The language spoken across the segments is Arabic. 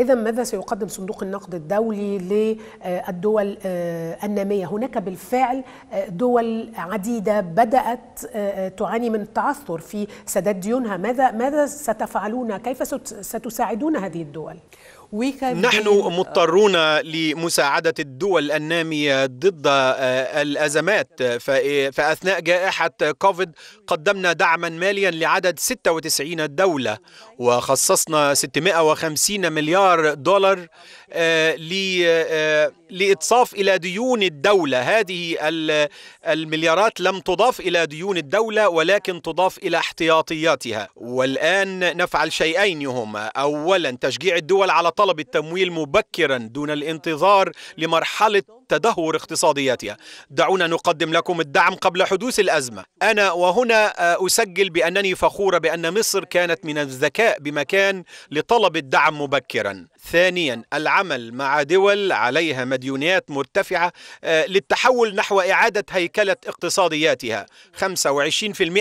إذا ماذا سيقدم صندوق النقد الدولي للدول آه، النامية؟ هناك بالفعل آه، دول عديدة بدأت آه، تعاني من التعثر في سداد ديونها، ماذا ماذا ستفعلون؟ كيف ستساعدون هذه الدول؟ نحن uh, مضطرون لمساعدة الدول النامية ضد آه، الأزمات فأثناء جائحة كوفيد قدمنا دعما ماليا لعدد 96 دولة وخصصنا 650 مليار دولار آه، آه، لإتصاف إلى ديون الدولة هذه المليارات لم تضاف إلى ديون الدولة ولكن تضاف إلى احتياطياتها والآن نفعل شيئين هما أولا تشجيع الدول على طلب التمويل مبكرا دون الانتظار لمرحلة تدهور اقتصادياتها دعونا نقدم لكم الدعم قبل حدوث الأزمة أنا وهنا آه، أسجل بأنني فخورة بأن مصر كانت من الذكاء بمكان لطلب الدعم مبكرا ثانيا العمل مع دول عليها مديونيات مرتفعة آه، للتحول نحو إعادة هيكلة اقتصادياتها 25%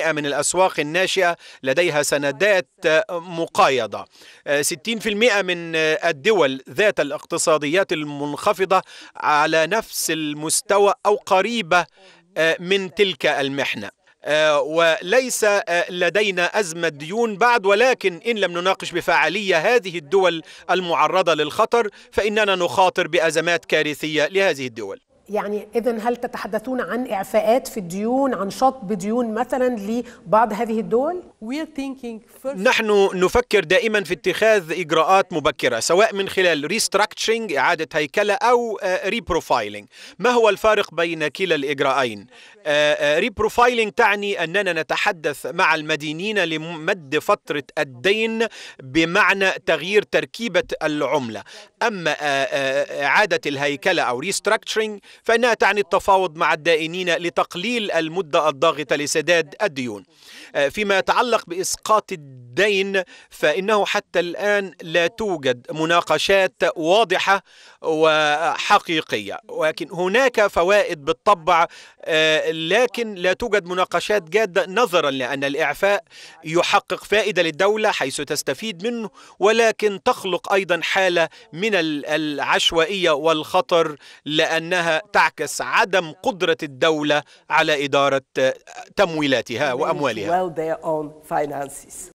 من الأسواق الناشئة لديها سندات آه، مقايضة 60% آه، من الدول ذات الاقتصاديات المنخفضة على نفس المستوى أو قريبة من تلك المحنة آه، وليس آه، لدينا أزمة ديون بعد ولكن إن لم نناقش بفعالية هذه الدول المعرضة للخطر فإننا نخاطر بأزمات كارثية لهذه الدول يعني اذا هل تتحدثون عن اعفاءات في الديون عن شطب ديون مثلا لبعض هذه الدول نحن نفكر دائما في اتخاذ اجراءات مبكره سواء من خلال ريستراكتشنج اعاده هيكله او ريبروفايلنج آه، ما هو الفارق بين كلا الاجراءين ريبروفايلنج آه، آه، تعني اننا نتحدث مع المدينين لمد فتره الدين بمعنى تغيير تركيبه العمله اما اعاده الهيكله او ريستراكتشنج فإنها تعني التفاوض مع الدائنين لتقليل المدة الضاغطة لسداد الديون آه، فيما يتعلق بإسقاط الدين فإنه حتى الآن لا توجد مناقشات واضحة وحقيقية ولكن هناك فوائد بالطبع آه، لكن لا توجد مناقشات جادة نظرا لأن الإعفاء يحقق فائدة للدولة حيث تستفيد منه ولكن تخلق أيضا حالة من العشوائية والخطر لأنها تعكس عدم قدرة الدولة على إدارة تمويلاتها وأموالها